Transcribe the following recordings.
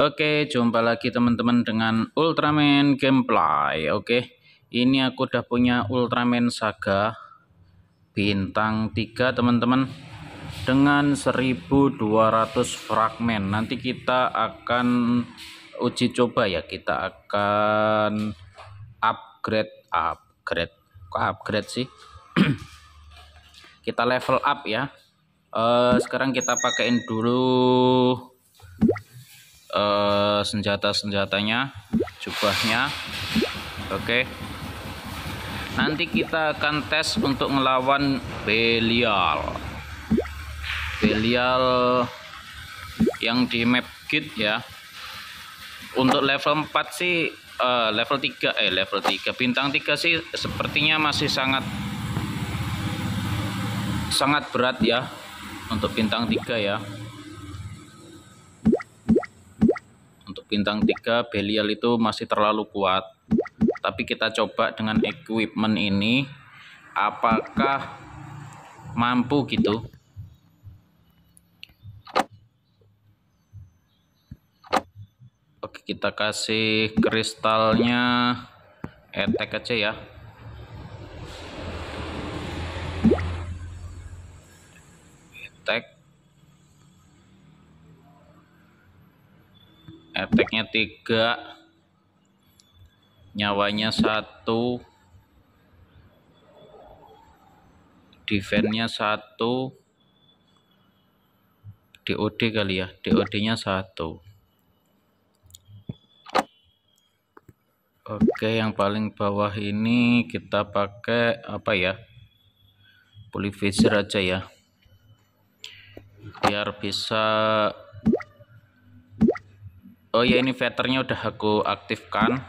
Oke, jumpa lagi teman-teman dengan Ultraman Gameplay. Oke, ini aku udah punya Ultraman Saga bintang 3 teman-teman dengan 1200 fragmen. Nanti kita akan uji coba ya, kita akan upgrade upgrade. Kok upgrade sih? kita level up ya. Uh, sekarang kita pakaiin dulu uh, senjata-senjatanya jubahnya oke okay. nanti kita akan tes untuk ngelawan Belial Belial yang di map git ya untuk level 4 sih uh, level 3 eh level 3 eh, bintang 3 sih sepertinya masih sangat sangat berat ya untuk bintang 3 ya bintang 3 Belial itu masih terlalu kuat tapi kita coba dengan equipment ini apakah mampu gitu Oke kita kasih kristalnya etek aja ya etek eteknya tiga nyawanya satu defense-nya satu DOD kali ya DOD-nya satu Oke yang paling bawah ini kita pakai apa ya polyfacer aja ya biar bisa oh ya ini vetternya udah aku aktifkan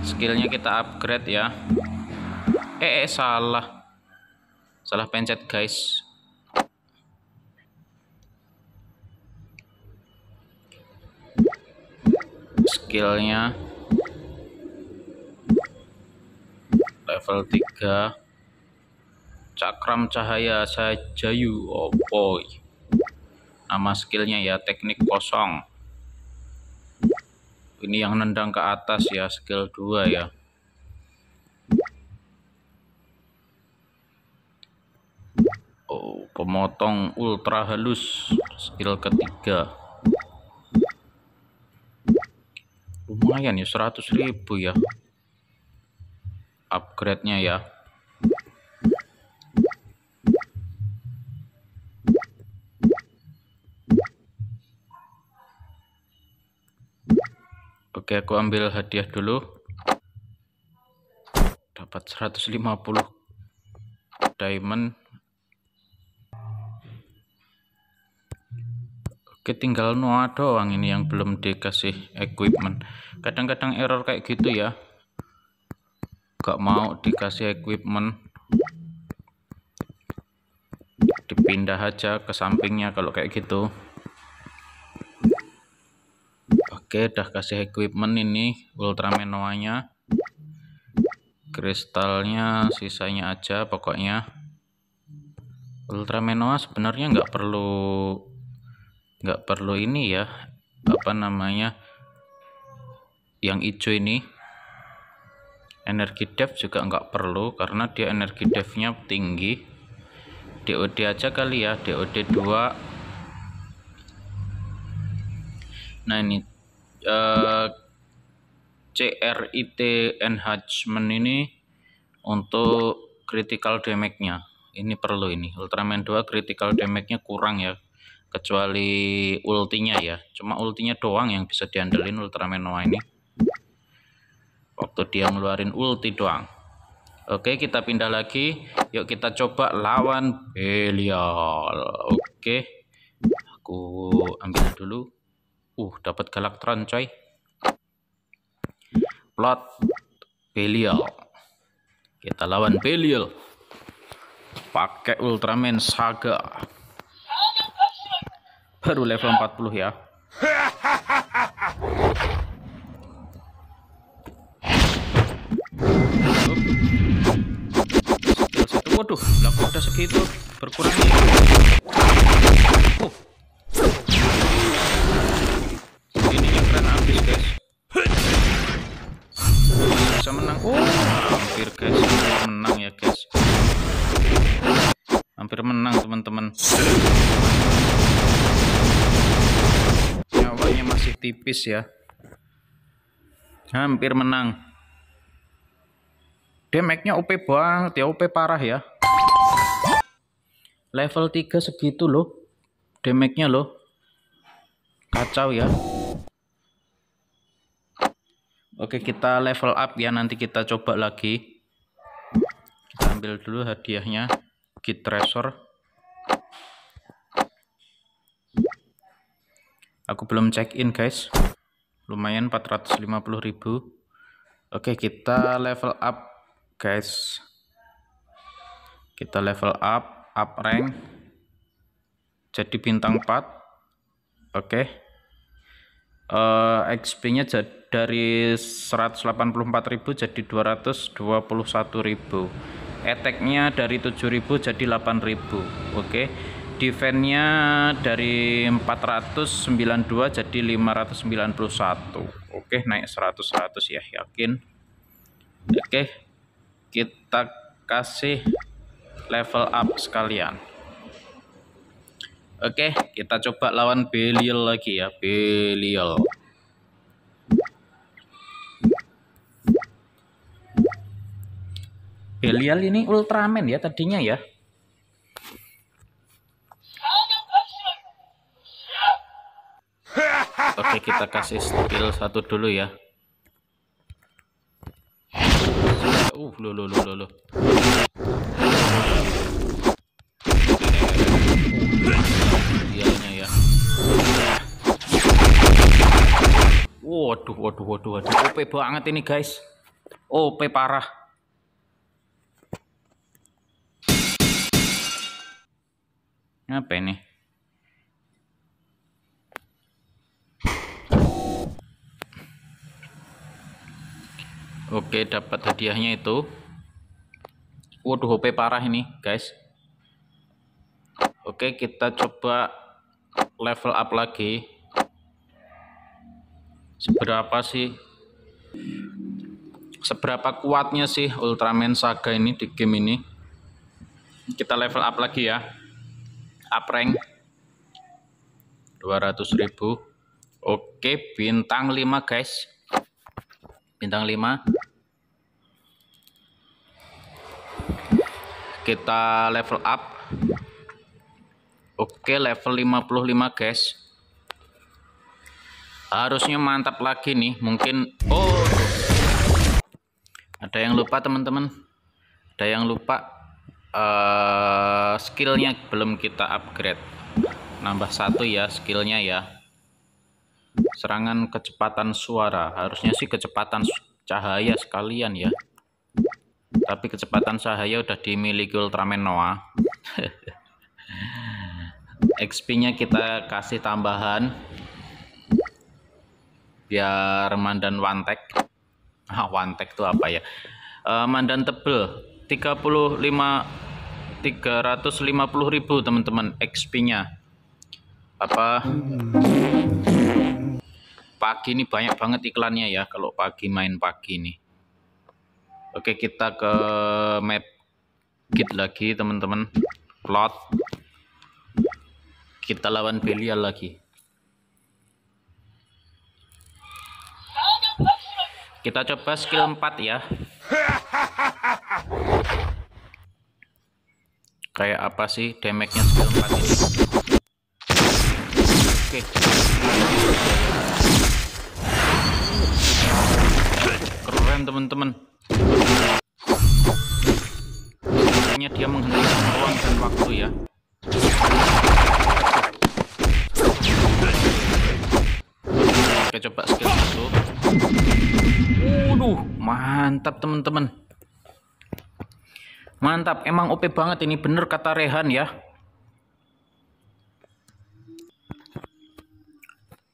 skillnya kita upgrade ya eh, eh salah salah pencet guys skillnya level 3 cakram cahaya sajayu oh boy nama skillnya ya teknik kosong ini yang nendang ke atas ya skill 2 ya Oh pemotong ultra halus skill ketiga lumayan ya seratus ribu ya upgrade nya ya Oke, aku ambil hadiah dulu. Dapat 150 diamond. Oke, tinggal Noah doang ini yang belum dikasih equipment. Kadang-kadang error kayak gitu ya. Gak mau dikasih equipment. Dipindah aja ke sampingnya kalau kayak gitu. Oke, udah kasih equipment ini Ultraman Noahnya. Kristalnya sisanya aja pokoknya. Ultraman Noah sebenarnya nggak perlu nggak perlu ini ya. Apa namanya? Yang hijau ini. Energi dev juga nggak perlu karena dia energi devnya tinggi. DOD aja kali ya, DOD 2. Nah, ini Eh, CRIT enhancement ini untuk critical damage-nya. Ini perlu ini. Ultraman 2 critical damage-nya kurang ya. Kecuali ultinya ya. Cuma ultinya doang yang bisa diandelin Ultraman Noah ini. Waktu dia ngeluarin ulti doang. Oke, kita pindah lagi. Yuk kita coba lawan Belial. Oke. Aku ambil dulu. Uh, dapat Galaktron coy. Plot Belial. Kita lawan Belial. Pakai Ultraman Saga. Baru level 40 ya. Waduh, laku udah segitu berkurang. Ya. teman-teman nyawanya masih tipis ya hampir menang damage-nya OP banget ya OP parah ya level 3 segitu loh damage-nya loh kacau ya Oke kita level up ya nanti kita coba lagi kita ambil dulu hadiahnya kit treasure aku belum check in guys lumayan 450 ribu oke kita level up guys kita level up up rank jadi bintang 4 oke uh, XP nya jadi e dari 184.000 jadi 221.000 attack nya dari 7.000 jadi 8.000 oke defense-nya dari 492 jadi 591 oke naik 100 100 ya yakin oke kita kasih level up sekalian oke kita coba lawan Belial lagi ya Belial Belial ini Ultraman ya tadinya ya Oke, kita kasih skill satu dulu ya. Uh, lo lo lo lo. Dianya ya. Waduh, waduh, waduh, waduh. OP banget ini, guys. OP parah. Apa ini? Oke, dapat hadiahnya itu. Waduh, HP parah ini, guys. Oke, kita coba level up lagi. Seberapa sih? Seberapa kuatnya sih Ultraman Saga ini di game ini? Kita level up lagi ya. Up rank. ribu. Oke, bintang 5, guys. Bintang 5. kita level up oke level 55 guys harusnya mantap lagi nih mungkin oh ada yang lupa teman-teman ada yang lupa uh, skillnya belum kita upgrade nambah satu ya skillnya ya serangan kecepatan suara harusnya sih kecepatan cahaya sekalian ya tapi kecepatan cahaya udah dimiliki Ultraman Noah XP nya kita kasih tambahan biar mandan wantek ah wantek tuh apa ya uh, mandan tebel 35 ribu teman-teman XP nya apa pagi ini banyak banget iklannya ya kalau pagi main pagi nih Oke, kita ke map kit lagi, teman-teman. Plot. Kita lawan Belial lagi. Kita coba skill 4 ya. Kayak apa sih damage-nya skill 4 ini? Oke. Keren teman-teman. dia menghentikan ruang dan waktu ya kita coba skill waduh mantap teman-teman mantap emang OP banget ini bener kata Rehan ya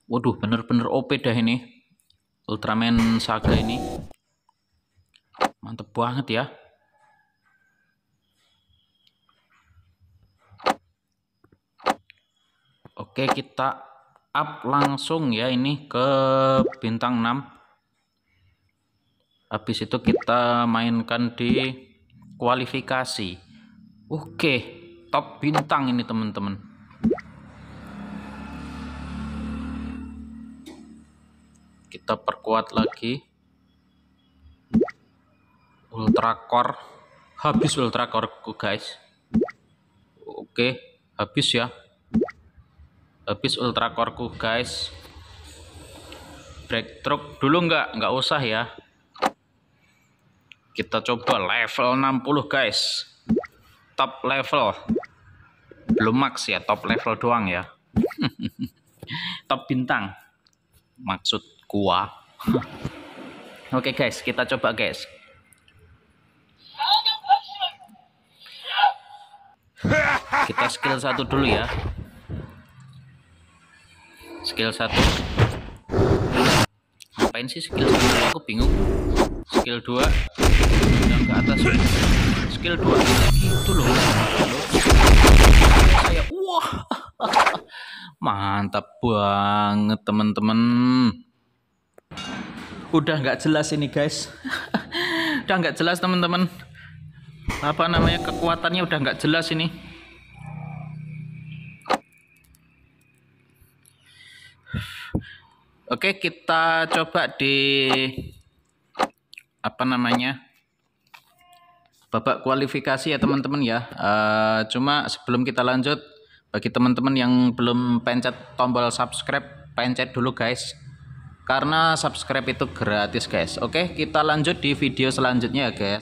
waduh bener-bener OP dah ini Ultraman Saga ini Mantap banget ya Oke, kita up langsung ya ini ke bintang 6. Habis itu kita mainkan di kualifikasi. Oke, top bintang ini teman-teman. Kita perkuat lagi. Ultra core. Habis ultra core guys. Oke, habis ya habis ultra korku guys break truk dulu enggak nggak usah ya kita coba level 60 guys top level belum max ya top level doang ya top bintang maksud gua oke okay, guys kita coba guys kita skill satu dulu ya skill 1 ngapain sih skill 1 aku bingung skill 2 yang ke atas skill 2 gitu loh saya wah mantap banget teman-teman udah nggak jelas ini guys udah nggak jelas teman-teman apa namanya kekuatannya udah nggak jelas ini Oke, kita coba di apa namanya? babak kualifikasi ya teman-teman ya. Uh, cuma sebelum kita lanjut bagi teman-teman yang belum pencet tombol subscribe, pencet dulu guys. Karena subscribe itu gratis guys. Oke, kita lanjut di video selanjutnya ya guys.